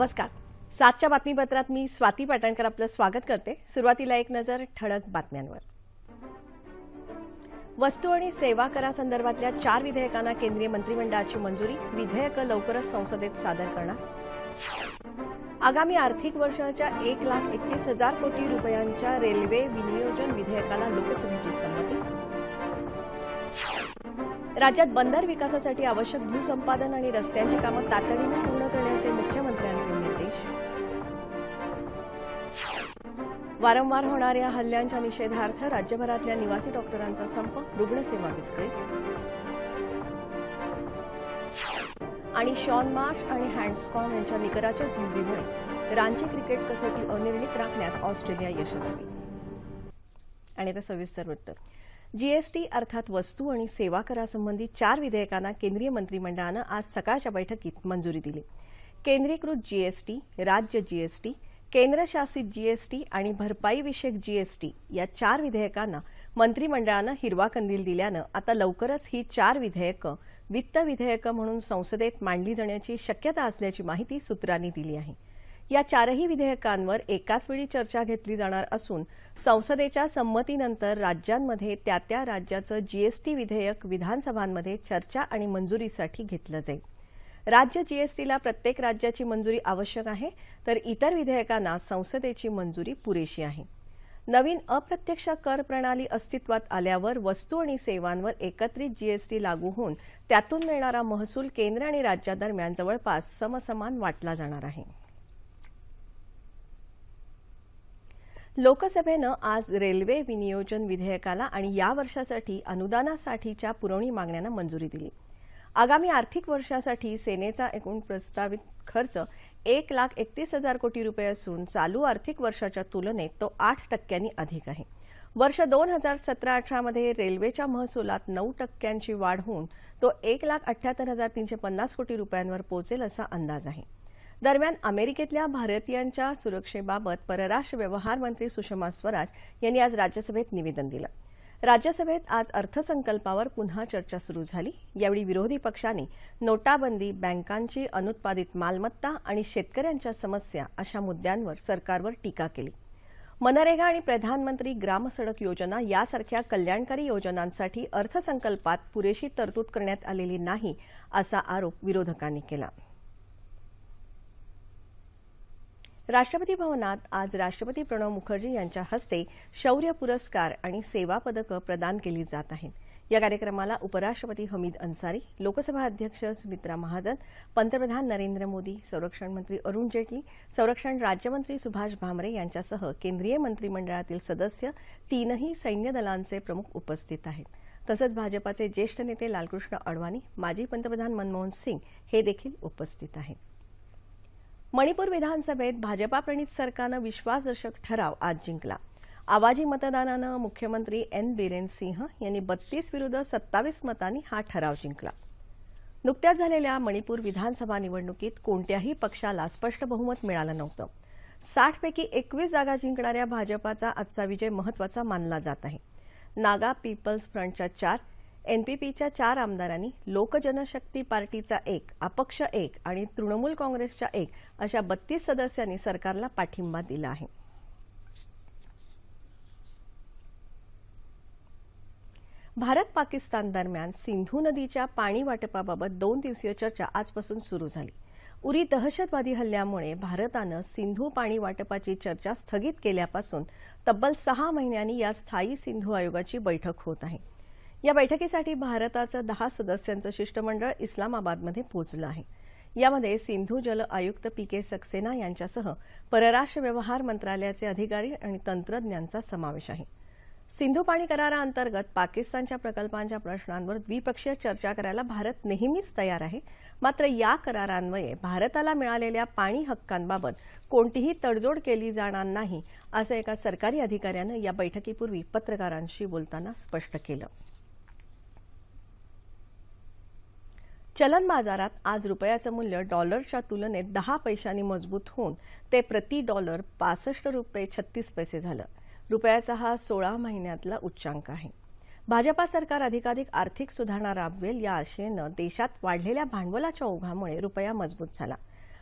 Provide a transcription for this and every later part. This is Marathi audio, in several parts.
नमस्कार सातच्या बातमीपत्रात मी स्वाती पाटणकर आपलं स्वागत करते सुरुवातीला एक नजर ठळक बातम्यांवर वस्तू आणि सेवा करासंदर्भातल्या चार विधेयकांना केंद्रीय मंत्रिमंडळाची मंजुरी विधेयकं लवकरच संसदेत सादर करणार आगामी आर्थिक वर्षाच्या एक लाख एकतीस हजार कोटी रुपयांच्या रेल्वे विनियोजन विधेयकाला लोकसभेची संमती राज्यात बंदर विकासासाठी आवश्यक भूसंपादन आणि रस्त्यांची कामं तातडीनं करण्याचे मुख्यमंत्र्यांचे निर्देश वारंवार होणाऱ्या हल्ल्यांच्या निषेधार्थ राज्यभरातल्या निवासी डॉक्टरांचा संप रुग्णसेवा विस्कळीत आणि शॉन मार्श आणि हँडस्कॉन यांच्या निकराच्या झुंजीमुळे रांची क्रिकेट कसोटी अनिर्णित राखण्यात ऑस्ट्रेलिया यशस्वी आणि आता सविस्तर वृत्त जीएसटी अर्थात वस्तू आणि सेवा करासंबंधी चार विधेयकांना केंद्रीय मंत्रिमंडळानं आज सकाळच्या बैठकीत मंजुरी दिली केंद्रीकृत जीएसटी राज्य जीएसटी केंद्रशासित जीएसटी आणि भरपाईविषयक जीएसटी या चार विधेयकांना मंत्रिमंडळानं हिरवा कंदील दिल्यानं आता लवकरच ही चार विधेयकं वित्त विधेयकं म्हणून संसदेत मांडली जाण्याची शक्यता असल्याची माहिती सूत्रांनी दिली आहे या चारही विधेयकांवर एकाच वेळी चर्चा घेतली जाणार असून संसदेच्या संमतीनंतर राज्यांमध्ये त्या त्या राज्याचं जीएसटी विधेयक विधानसभांमध्ये चर्चा आणि मंजुरीसाठी घेतलं जाईल राज्य जीएसटीला प्रत्येक राज्याची मंजुरी आवश्यक आहे तर इतर विधेयकांना संसदेची मंजुरी पुरेशी आहे नवीन अप्रत्यक्ष कर प्रणाली अस्तित्वात आल्यावर वस्तू आणि सेवांवर एकत्रित जीएसटी लागू होऊन त्यातून मिळणारा महसूल केंद्र आणि राज्यादरम्यान जवळपास समसमान वाटला जाणार आहे लोकसभेनं आज रेल्वे विनियोजन विधेयकाला आणि या वर्षासाठी अनुदानासाठीच्या पुरवणी मागण्यांना मंजुरी दिली आगामी आर्थिक वर्षासाठी सेनेचा एकूण प्रस्तावित खर्च एक लाख एकतीस हजार कोटी रुपये असून चालू आर्थिक वर्षाच्या तुलनेत तो आठ टक्क्यांनी अधिक आहे वर्ष दोन हजार सतरा अठरामध्ये रेल्वेच्या महसुलात नऊ टक्क्यांची वाढ होऊन तो एक लाख अठ्ठ्याहत्तर हजार तीनशे पन्नास कोटी रुपयांवर पोहोचेल असा अंदाज आहे दरम्यान अमेरिकेतल्या भारतीयांच्या सुरक्षेबाबत परराष्ट्र व्यवहार मंत्री सुषमा स्वराज यांनी आज राज्यसभेत निवेदन दिलं राज्यसभेत आज अर्थसंकल्पावर पुन्हा चर्चा सुरू झाली यावेळी विरोधी पक्षांनी नोटाबंदी बँकांची अनुत्पादित मालमत्ता आणि शेतकऱ्यांच्या समस्या अशा मुद्द्यांवर सरकारवर टीका केली मनरेगा आणि प्रधानमंत्री ग्रामसडक योजना यासारख्या कल्याणकारी योजनांसाठी अर्थसंकल्पात पुरेशी तरतूद करण्यात आलेली नाही असा आरोप विरोधकांनी केला राष्ट्रपती भवनात आज राष्ट्रपती प्रणव मुखर्जी यांच्या हस्ते शौर्य पुरस्कार आणि सेवा पदकं प्रदान केली जात आहेत या कार्यक्रमाला उपराष्ट्रपती हमीद अन्सारी लोकसभा अध्यक्ष सुमित्रा महाजन पंतप्रधान नरेंद्र मोदी संरक्षण मंत्री अरुण जेटली संरक्षण राज्यमंत्री सुभाष भामरे यांच्यासह केंद्रीय मंत्रिमंडळातील सदस्य तीनही सैन्य दलांचे प्रमुख उपस्थित आहेत तसंच भाजपाचे ज्येष्ठ नेते लालकृष्ण अडवाणी माजी पंतप्रधान मनमोहन सिंग हे देखील उपस्थित आहेत मणिपूर विधानसभेत भाजपाप्रणित सरकारनं विश्वासदर्शक ठराव आज जिंकला आवाजी मतदानानं मुख्यमंत्री एन बिरेन सिंह यांनी बत्तीस विरुद्ध सत्तावीस मतांनी हा ठराव जिंकला नुकत्याच झालेल्या मणिपूर विधानसभा निवडणुकीत कोणत्याही पक्षाला स्पष्ट बहुमत मिळालं नव्हतं साठपैकी एकवीस जागा जिंकणाऱ्या भाजपाचा आजचा विजय महत्वाचा मानला जात आहे नागा पीपल्स फ्रंटच्या चार एनपीपीच्या चार आमदारांनी लोक जनशक्ती पार्टीचा एक अपक्ष एक आणि तृणमूल काँग्रेसच्या एक अशा बत्तीस सदस्यांनी सरकारला पाठिंबा दिला आहे भारत पाकिस्तान दरम्यान सिंधू नदीच्या पाणी वाटपाबाबत दोन दिवसीय चर्चा आजपासून सुरू झाली उरी दहशतवादी हल्ल्यामुळे भारतानं सिंधू पाणी वाटपाची चर्चा स्थगित केल्यापासून तब्बल सहा महिन्यांनी या स्थायी सिंधू आयोगाची बैठक होत आहे या बैठकीसाठी भारताचं दहा सदस्यांचं शिष्टमंडळ इस्लामाबादमध्ये पोहोचलं आहे यामध्ये सिंधू जल आयुक्त पी के सक्सेना यांच्यासह परराष्ट्र व्यवहार मंत्रालयाचे अधिकारी आणि तंत्रज्ञांचा समावेश आहे सिंधू पाणी कराराअंतर्गत पाकिस्तानच्या प्रकल्पांच्या प्रश्नांवर द्विपक्षीय चर्चा करायला भारत नेहमीच तयार आहे मात्र या करारान्वये भारताला मिळालेल्या पाणी हक्कांबाबत कोणतीही तडजोड केली जाणार नाही असं एका सरकारी अधिकाऱ्यानं या बैठकीपूर्वी पत्रकारांशी बोलताना स्पष्ट केलं चलन बाजारात आज रुपयाचं मूल्य डॉलरच्या तुलनेत दहा पैशांनी मजबूत होऊन ते प्रति डॉलर पासष्ट रुपये छत्तीस पैसे झालं रुपयाचा हा सोळा महिन्यातला उच्चांक आहे भाजपा सरकार अधिकाधिक आर्थिक सुधारणा राबवेल या आशेनं देशात वाढलेल्या भांडवलाच्या ओघामुळे रुपया मजबूत झाला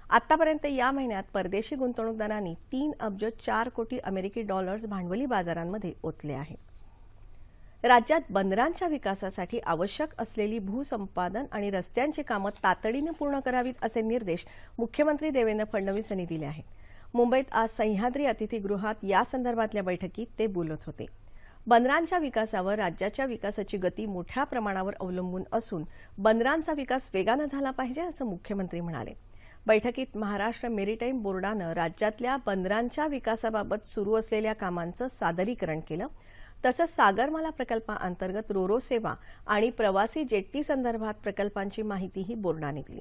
आतापर्यंत या महिन्यात परदेशी गुंतवणूकदारांनी तीन अब्ज चार कोटी अमेरिकी डॉलर्स भांडवली बाजारांमध्ये ओतले आहेत राज्यात बंदरांच्या विकासासाठी आवश्यक असलेली भूसंपादन आणि रस्त्यांची कामं तातडीनं पूर्ण करावीत असे निर्देश मुख्यमंत्री देवेंद्र फडणवीस यांनी दिले आहेत मुंबईत आज सह्याद्री अतिथीगृहात यासंदर्भातल्या बैठकीत ते बोलत होते बंदरांच्या विकासावर राज्याच्या विकासाची गती मोठ्या प्रमाणावर अवलंबून असून बंदरांचा विकास वेगानं झाला पाहिजे असं मुख्यमंत्री म्हणाले बैठकीत महाराष्ट्र मेरिटाईम बोर्डानं राज्यातल्या बंदरांच्या विकासाबाबत सुरू असलेल्या कामांचं सादरीकरण केलं तसंच सागरमाला प्रकल्पाअंतर्गत रोरो सेवा आणि प्रवासी जेट्टी संदर्भात प्रकल्पांची माहितीही बोर्डाने दिली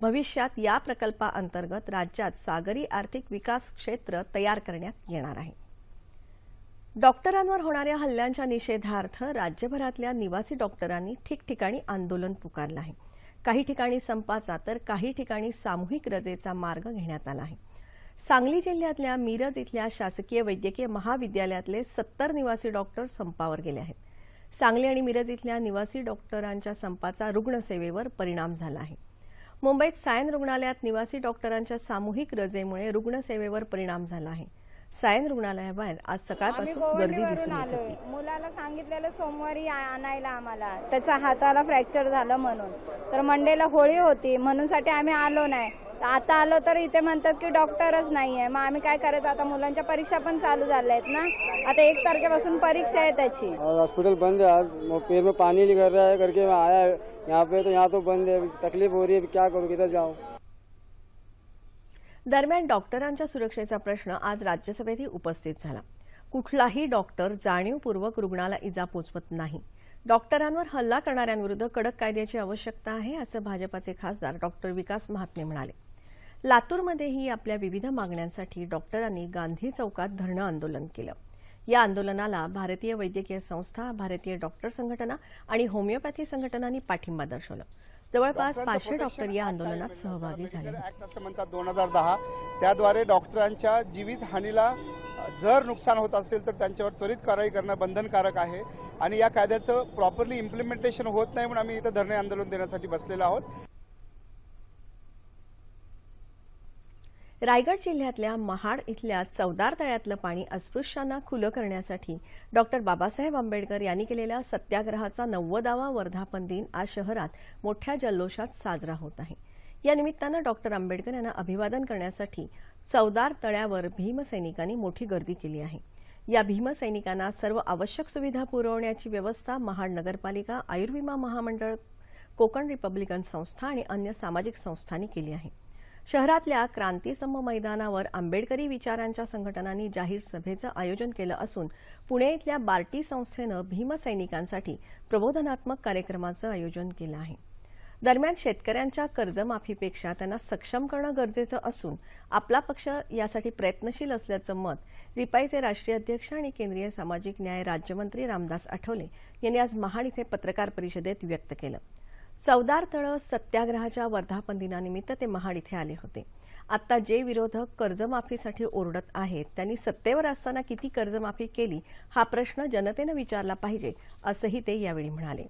भविष्यात या प्रकल्पाअंतर्गत राज्यात सागरी आर्थिक विकास क्षेत्र तयार करण्यात येणार आहे डॉक्टरांवर होणाऱ्या हल्ल्यांच्या निषेधार्थ राज्यभरातल्या निवासी डॉक्टरांनी ठिकठिकाणी आंदोलन पुकारलं आहे काही ठिकाणी संपाचा तर काही ठिकाणी सामूहिक रजेचा मार्ग घेण्यात आला आहे सांगली जिल्ह्यातल्या मिरज इथल्या शासकीय वैद्यकीय महाविद्यालयातले सत्तर निवासी डॉक्टर संपावर गेले आहेत सांगली आणि मिरज इथल्या निवासी डॉक्टरांच्या संपाचा रुग्णसेवेवर परिणाम झाला आहे मुंबईत सायन रुग्णालयात निवासी डॉक्टरांच्या सामूहिक रजेमुळे रुग्णसेवेवर परिणाम झाला आहे सायन रुग्णालयाबाहेर आज सकाळपासून गर्दी दिसून येत मुलाला सांगितलेलं सोमवारी आणायला आम्हाला त्याचा हाताला फ्रॅक्चर झालं म्हणून तर मंडेला होळी होती म्हणून साठी आम्ही आलो नाही आता आलो तर इथे म्हणतात की डॉक्टरच नाही आहे मग आम्ही काय करायचं आता मुलांच्या परीक्षा पण चालू झाल्या आहेत ना आता एक तारखेपासून परीक्षा आहे त्याची हॉस्पिटल बंद आहे आज पेर में पानी करके आया पे तो यहाँ तो बंद आहे तकलीफ हो रही है क्या करू किधर जाऊ दरम्यान डॉक्टरांच्या सुरक्षेचा प्रश्न आज राज्यसभेतही उपस्थित झाला कुठलाही डॉक्टर जाणीवपूर्वक रुग्णाला इजा पोचवत नाही डॉक्टरांवर हल्ला करणाऱ्यांविरुद्ध कडक कायद्याची आवश्यकता आहे असं भाजपाचे खासदार डॉक्टर विकास महात्मे म्हणाले लातूरमध्येही आपल्या विविध मागण्यांसाठी डॉक्टरांनी गांधी चौकात धरणं आंदोलन केलं या आंदोलनाला भारतीय वैद्यकीय संस्था भारतीय डॉक्टर संघटना आणि होमिओपॅथी संघटनांनी पाठिंबा दर्शवला जवळपास पाचशे डॉक्टर या आंदोलनात सहभागी झाले म्हणतात दोन हजार दहा त्याद्वारे डॉक्टरांच्या जीवित हानीला जर नुकसान होत असेल तर त्यांच्यावर त्वरित कारवाई करणं बंधनकारक आहे आणि या कायद्याचं प्रॉपरली इम्प्लिमेंटेशन होत नाही म्हणून आम्ही इथं धरणे आंदोलन देण्यासाठी बसलेलो आहोत रायगड जिल्ह्यातल्या महाड इथल्या चवदार तळ्यातलं पाणी अस्पृश्यांना खुलं करण्यासाठी डॉक्टर बाबासाहेब आंबेडकर यांनी केलेल्या सत्याग्रहाचा नव्वदावा वर्धापन दिन आज शहरात मोठ्या जल्लोषात साजरा होत आहे या निमित्तानं डॉक्टर आंबेडकर यांना अभिवादन करण्यासाठी चवदार तळ्यावर भीमसैनिकांनी मोठी गर्दी केली आहे या भीमसैनिकांना सर्व आवश्यक सुविधा पुरवण्याची व्यवस्था महाड नगरपालिका आयुर्विमा महामंडळ कोकण रिपब्लिकन संस्था आणि अन्य सामाजिक संस्थांनी केली आहे शहरातल्या क्रांतीसम मैदानावर आंबेडकरी विचारांच्या संघटनांनी जाहीर सभेचं आयोजन केलं असून पुणे इथल्या बार्टी संस्थेनं भीमसैनिकांसाठी प्रबोधनात्मक कार्यक्रमाचं आयोजन केलं आहे दरम्यान शेतकऱ्यांच्या कर्जमाफीपेक्षा त्यांना सक्षम करणं गरजेचं असून आपला पक्ष यासाठी प्रयत्नशील असल्याचं मत रिपाईचे राष्ट्रीय अध्यक्ष आणि केंद्रीय सामाजिक न्याय राज्यमंत्री रामदास आठवले यांनी आज महाड इथं पत्रकार परिषदेत व्यक्त केलं चौदार तळ सत्याग्रहाच्या वर्धापन दिनानिमित्त ते महाड इथे आले होते आता जे विरोधक कर्जमाफीसाठी ओरडत आहेत त्यांनी सत्तेवर असताना किती कर्जमाफी केली हा प्रश्न जनतेनं विचारला पाहिजे असंही ते यावेळी म्हणाले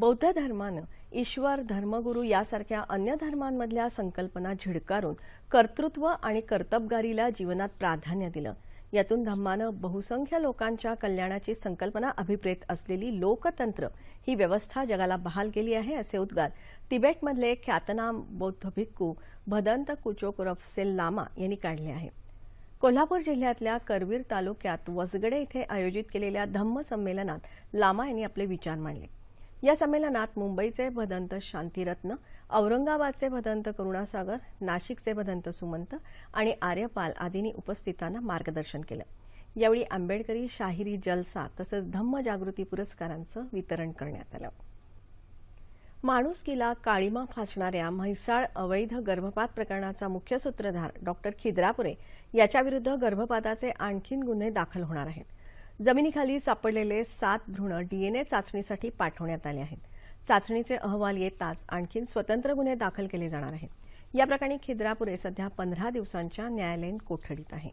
बौद्ध धर्मानं ईश्वर धर्मगुरू यासारख्या अन्य धर्मांमधल्या संकल्पना झिडकारून कर्तृत्व आणि कर्तबगारीला जीवनात प्राधान्य दिलं यातून धम्मानं बहुसंख्य लोकांच्या कल्याणाची संकल्पना अभिप्रेत असलेली लोकतंत्र ही व्यवस्था जगाला बहाल केली आहे असे उद्गार तिबेटमधले ख्यातनाम बौद्ध भिक्खू भदंत कुचोकुरफसेल लामा यांनी काढले आहे कोल्हापूर जिल्ह्यातल्या करवीर तालुक्यात वसगडे इथं आयोजित केलेल्या धम्म संमेलनात लामा यांनी आपले विचार मांडले या संमेलनात मुंबईचे भदंत शांतिरत्न औरंगाबादचे भदंत करुणासागर नाशिकचे भदंत सुमंत आणि आर्यपाल आदींनी उपस्थितांना मार्गदर्शन केलं यावेळी आंबेडकरी शाहिरी जलसा तसंच धम्मजागृती पुरस्कारांचं वितरण करण्यात आलं माणुसकीला काळीमा फासणाऱ्या म्हैसाळ अवैध गर्भपात प्रकरणाचा मुख्य सूत्रधार डॉक्टर खिद्रापुरे याच्याविरुद्ध गर्भपाताचे आणखीन गुन्हे दाखल होणार आहेत जमिनीखाली सापडलेले सात भ्रूण डीएनए चाचणीसाठी पाठवण्यात आले आहेत चाचणीचे अहवाल येताच आणखी स्वतंत्र गुन्हे दाखल केले जाणार आहेत या प्रकरणी खिद्रापुरे सध्या पंधरा दिवसांच्या न्यायालयीन कोठडीत आहे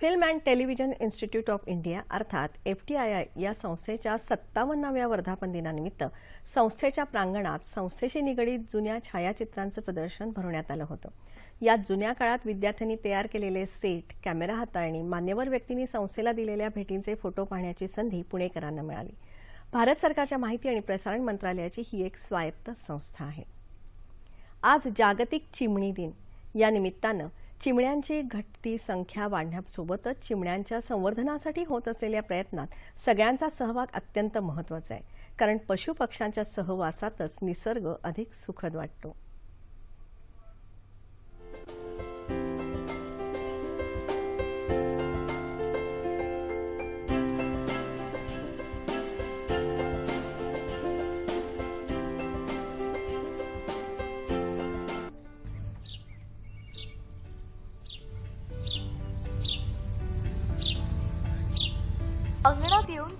Film and Television Institute of India अर्थात एफटीआयआय या संस्थेच्या सत्तावन्नाव्या वर्धापन दिनानिमित्त संस्थेच्या प्रांगणात संस्थेशी निगडीत जुन्या छायाचित्रांचं प्रदर्शन भरवण्यात आलं होतं यात जुन्या काळात विद्यार्थ्यांनी तयार केलेले सेट कॅमेरा हाताळणी मान्यवर व्यक्तींनी संस्थेला दिलेल्या भेटींचे फोटो पाहण्याची संधी पुणेकरांना मिळाली भारत सरकारच्या माहिती आणि प्रसारण मंत्रालयाची ही एक स्वायत्त संस्था आहे आज जागतिक चिमणी दिन या निमित्तानं चिमण्यांची घटती संख्या वाढण्यासोबतच चिमण्यांच्या संवर्धनासाठी होत असलेल्या प्रयत्नात सगळ्यांचा सहभाग अत्यंत महत्त्वाचा आहे कारण पशुपक्ष्यांच्या सहवासातच निसर्ग अधिक सुखद वाटतो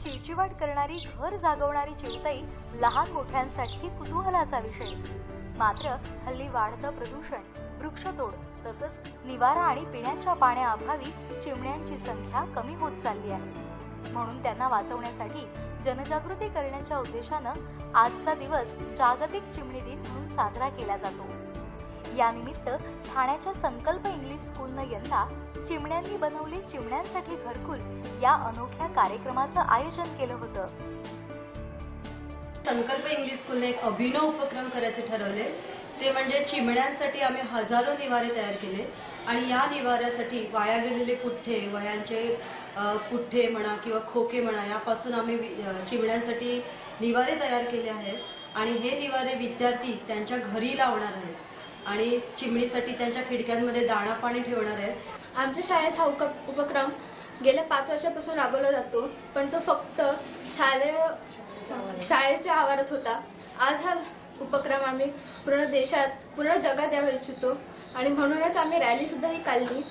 पाहून करणारी घर जागवणारी चिवताई लहान मोठ्यांसाठी कुतूहलाचा विषय मात्र हल्ली वाढतं प्रदूषण वृक्षतोड तसंच निवारा आणि पिण्याच्या पाण्याअभावी चिमण्यांची संख्या कमी होत चालली आहे म्हणून त्यांना वाचवण्यासाठी जनजागृती करण्याच्या उद्देशानं आजचा दिवस जागतिक चिमणी दिन म्हणून साजरा केला जातो यानिमित्त ठाण्याच्या संकल्प इंग्लिश स्कूलनं यंदा चिमण्यांनी बनवली चिमण्यांसाठी घरकुल या अनोख्या कार्यक्रमाचं आयोजन केलं होतं संकल्प इंग्लिश स्कूलने एक अभिनव उपक्रम करायचे ठरवले ते म्हणजे चिमण्यांसाठी आम्ही हजारो निवारे तयार केले आणि या निवाऱ्यासाठी वाया गेलेले पुठ्ठे वयांचे पुठ्ठे म्हणा किंवा खोके म्हणा यापासून आम्ही चिमण्यांसाठी निवारे तयार केले आहेत आणि हे निवारे विद्यार्थी त्यांच्या घरी लावणार आहेत आणि चिमणीसाठी त्यांच्या खिडक्यांमध्ये दाणा पाणी ठेवणार आहेत आमच्या शाळेत हा उपक्रम गेल्या पाच वर्षापासून राबवला जातो पण तो फक्त शालेय शाळेच्या आवारात होता आज हा उपक्रम आम्ही पूर्ण देशात पूर्ण जगात द्यावा इच्छितो आणि म्हणूनच आम्ही रॅली सुद्धा ही काढली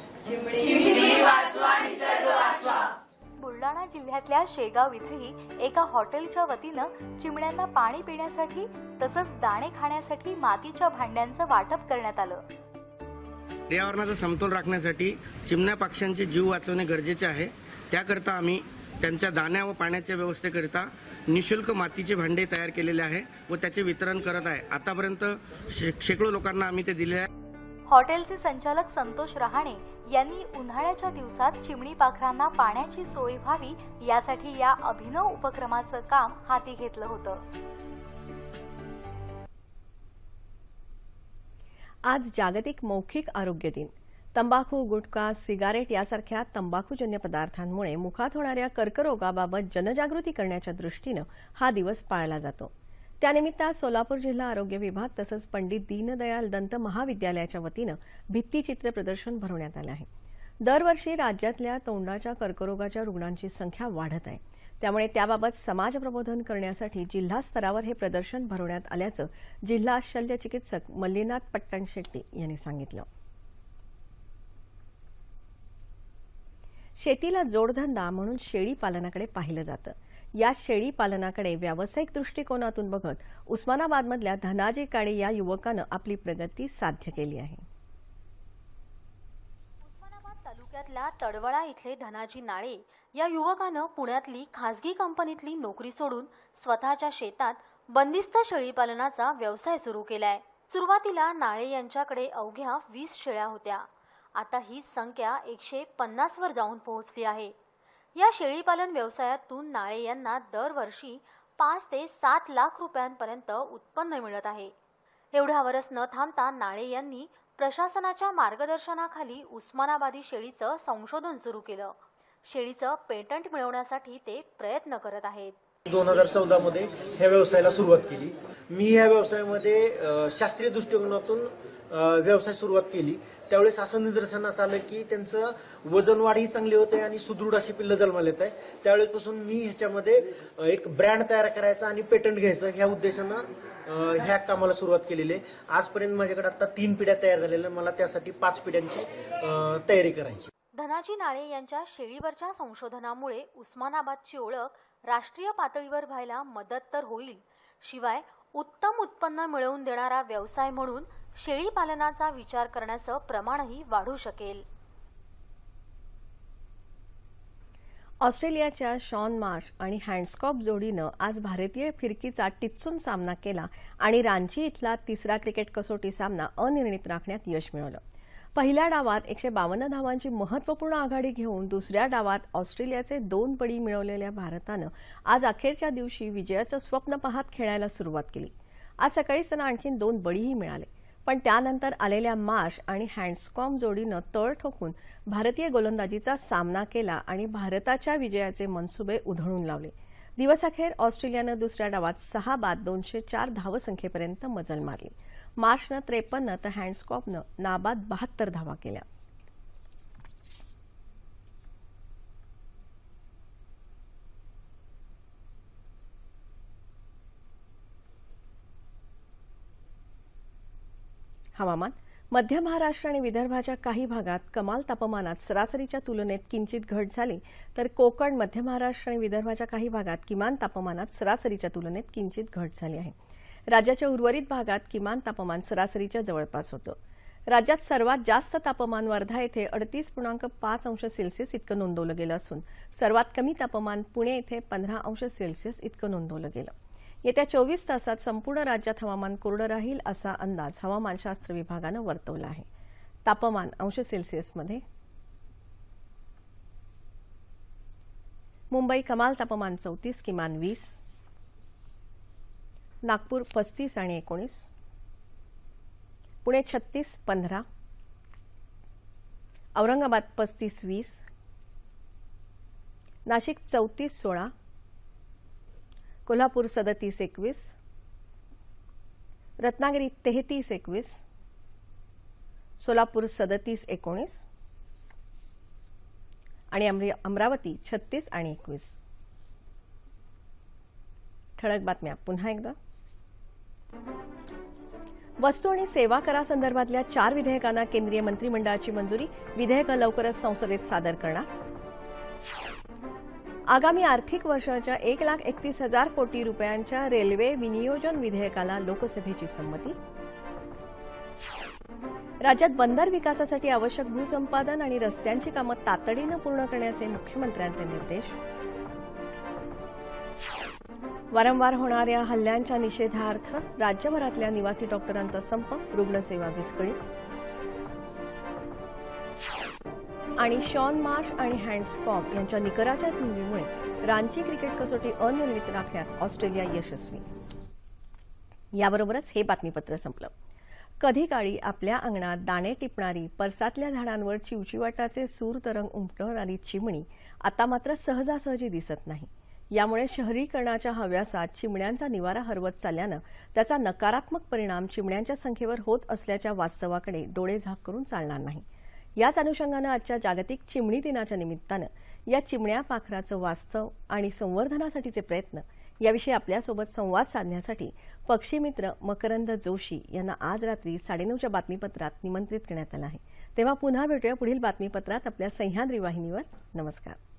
बुलडाणा जिल्ह्यातल्या शेगाव इथंही एका हॉटेलच्या वतीनं चिमण्यांना पाणी पिण्यासाठी तसंच दाणे खाण्यासाठी मातीच्या भांड्यांचं वाटप करण्यात आलं पर्यावरणाचा समतोल राखण्यासाठी चिमण्या पक्ष्यांचे जीव वाचवणे गरजेचे आहे त्याकरता आम्ही त्यांच्या दाण्या व पाण्याच्या व्यवस्थेकरिता निशुल्क मातीचे भांडे तयार केलेले आहे व त्याचे वितरण करत आहे आतापर्यंत शेकडो लोकांना आम्ही ते दिले आहे हॉटेलचे संचालक संतोष रहाणे यांनी उन्हाळ्याच्या दिवसात चिमणी पाखरांना पाण्याची सोय व्हावी यासाठी या अभिनव उपक्रमाचं काम हाती घेतलं होतं आज जागतिक मौखिक आरोग्य दिन तंबाखू गुटखा सिगारेट यासारख्या तंबाखूजन्य पदार्थांमुळे मुखात होणाऱ्या कर्करोगाबाबत जनजागृती करण्याच्या दृष्टीनं हा दिवस पाळला जातो त्यानिमित्त आज सोलापूर जिल्हा आरोग्य विभाग तसंच पंडित दीनदयाल दंत महाविद्यालयाच्या वतीनं भित्तीचित्र प्रदर्शन भरवण्यात आलं आहे दरवर्षी राज्यातल्या तोंडाच्या कर्करोगाच्या रुग्णांची संख्या वाढत आहे त्यामुळे त्याबाबत समाज प्रबोधन करण्यासाठी जिल्हा स्तरावर हे प्रदर्शन भरवण्यात आल्याचं जिल्हा शल्य चिकित्सक मल्लीनाथ शेट्टी यांनी सांगितलं शेतीला जोडधंदा म्हणून शेळी पालनाकडे पाहिलं जातं या शेळी पालनाकडे व्यावसायिक दृष्टिकोनातून बघत उस्मानाबादमधल्या धनाजी काळे या युवकानं आपली प्रगती साध्य केली आहे उस्मानाबाद तालुक्यातल्या तडवळा इथले धनाजी नाळे या युवकानं पुण्यातली खासगी कंपनीतली नोकरी सोडून स्वतःच्या शेतात बंदिस्त शेळीपालनाचा व्यवसाय सुरू केलाय सुरुवातीला नाळे यांच्याकडे अवघ्या वीस शेळ्या होत्या आता ही संख्या एकशे वर जाऊन पोहोचली आहे या शेळीपालन व्यवसायातून नाळे यांना दरवर्षी पाच ते सात लाख रुपयांपर्यंत उत्पन्न मिळत आहे एवढ्यावरच न थांबता नाळे यांनी प्रशासनाच्या मार्गदर्शनाखाली उस्मानाबादी शेळीचं संशोधन सुरू केलं शेळीचं पेटंट मिळवण्यासाठी ते प्रयत्न करत आहेत दोन हजार चौदा मध्ये ह्या व्यवसायाला सुरुवात केली मी या व्यवसायामध्ये शास्त्रीय दृष्टिकोनातून व्यवसाय सुरुवात केली त्यावेळेस असं निदर्शनास आलं की त्यांचं वजनवाढही चांगली होते आणि सुदृढ अशी पिल्लं जन्माला येत आहे त्यावेळेपासून मी ह्याच्यामध्ये एक ब्रँड तयार करायचा आणि पेटंट घ्यायचं ह्या उद्देशानं ह्या कामाला सुरुवात केलेली आहे आजपर्यंत माझ्याकडे आता तीन पिढ्या तयार झालेल्या मला त्यासाठी पाच पिढ्यांची तयारी करायची धनाजी नाळे यांच्या शेळीवरच्या संशोधनामुळे उस्मानाबादची ओळख राष्ट्रीय पातळीवर व्हायला मदत तर होईल शिवाय उत्तम उत्पन्न मिळवून देणारा व्यवसाय म्हणून शेळी पालनाचा विचार करण्याचं प्रमाणही वाढू शकेल ऑस्ट्रेलियाच्या शॉन मार्श आणि हँडस्कॉप जोडीनं आज भारतीय फिरकीचा टिच्चून सामना केला आणि रांची इथला तिसरा क्रिकेट कसोटी सामना अनिर्णित राखण्यात यश मिळवलं पहिल्या डावात एकशे बावन्न धावांची महत्त्वपूर्ण आघाडी घेऊन दुसऱ्या डावात ऑस्ट्रेलियाचे दोन बळी मिळवलेल्या भारतानं आज अखेरच्या दिवशी विजयाचं स्वप्न पाहत खेळायला सुरुवात केली आज सकाळीच त्यांना आणखी दोन बळीही मिळाले पण त्यानंतर आलेल्या माश आणि हँडस्कॉम जोडीनं तळ ठोकून भारतीय गोलंदाजीचा सामना केला आणि भारताच्या विजयाचे मनसुबे उधळून लावले दिवसाखेर ऑस्ट्रेलियानं दुसऱ्या डावात सहा बाद दोनशे चार धावसंख्येपर्यंत मजल मारली मार्शनं त्रेपन्न तर हँडस्कॉपनं नाबाद बहात्तर धावा केल्या हवामान मध्य महाराष्ट्र आणि विदर्भाच्या काही भागात कमाल तापमानात सरासरीच्या तुलनेत किंचित घट झाली तर कोकण मध्य महाराष्ट्र आणि विदर्भाच्या काही भागात किमान तापमानात सरासरीच्या तुलनेत किंचित घट झाली आहे राज्याच्या उर्वरित भागात किमान तापमान सरासरीच्या जवळपास होतं राज्यात सर्वात जास्त तापमान वर्धा येथे अडतीस पूर्णांक पाच अंश सेल्सिअस इतकं नोंदवलं गेलं असून सर्वात कमी तापमान पुणे येथे पंधरा अंश सेल्सिअस इतकं नोंदवलं गेलं येत्या चोवीस तासात संपूर्ण राज्यात हवामान कोरडं राहील असा अंदाज हवामानशास्त्र विभागानं वर्तवला आहे तापमान अंश सेल्सिअसमध्ये मुंबई कमाल तापमान चौतीस किमान वीस नागपूर पस्तीस आणि एकोणीस पुणे छत्तीस पंधरा औरंगाबाद पस्तीस वीस नाशिक चौतीस सोळा कोल्हापूर सदतीस एकवीस रत्नागिरी तेहतीस एकवीस सोलापूर सदतीस एकोणीस आणि अमरावती छत्तीस आणि एकवीस ठळक बातम्या पुन्हा एकदा वस्तू आणि सेवा करासंदर्भातल्या चार विधेयकांना केंद्रीय मंत्रिमंडळाची मंजुरी विधेयकं लवकरच संसदेत सादर करणार आगामी आर्थिक वर्षाच्या एक लाख एकतीस हजार कोटी रुपयांच्या रेल्वे विनियोजन विधेयकाला लोकसभेची संमती राज्यात बंदर विकासासाठी आवश्यक भूसंपादन आणि रस्त्यांची कामं तातडीनं पूर्ण करण्याचे मुख्यमंत्र्यांचे निर्देश वारंवार होणाऱ्या हल्ल्यांच्या निषेधार्थ राज्यभरातल्या निवासी डॉक्टरांचा संप रुग्णसेवा विस्कळीत आणि शॉन मार्श आणि हँडस्कॉम्प यांच्या निकराच्या चुंबीमुळे रांची क्रिकेट कसोटी अनिर्णित राखण्यात ऑस्ट्रेलिया यशस्वी याबरोबरच हे बातमीपत्र संपलं कधी काळी आपल्या अंगणात दाणे टिपणारी परसातल्या झाडांवर चिवचिवाटाचे सूर तरंग उमटवणारी चिमणी आता मात्र सहजासहजी दिसत नाही यामुळे शहरीकरणाच्या हव्यासात चिमण्यांचा निवारा हरवत चालल्यानं त्याचा नकारात्मक परिणाम चिमण्यांच्या संख्येवर होत असल्याच्या वास्तवाकडे डोळे झाक करून चालणार नाही याच अनुषंगानं आजच्या जागतिक चिमणी दिनाच्या निमित्तानं या चिमण्या पाखराचं वास्तव आणि संवर्धनासाठीचे प्रयत्न याविषयी आपल्यासोबत संवाद साधण्यासाठी पक्षीमित्र मकरंद जोशी यांना आज रात्री साडेनऊच्या बातमीपत्रात निमंत्रित करण्यात आलं आहे तेव्हा पुन्हा भेटूया पुढील बातमीपत्रात आपल्या सह्याद्री वाहिनीवर नमस्कार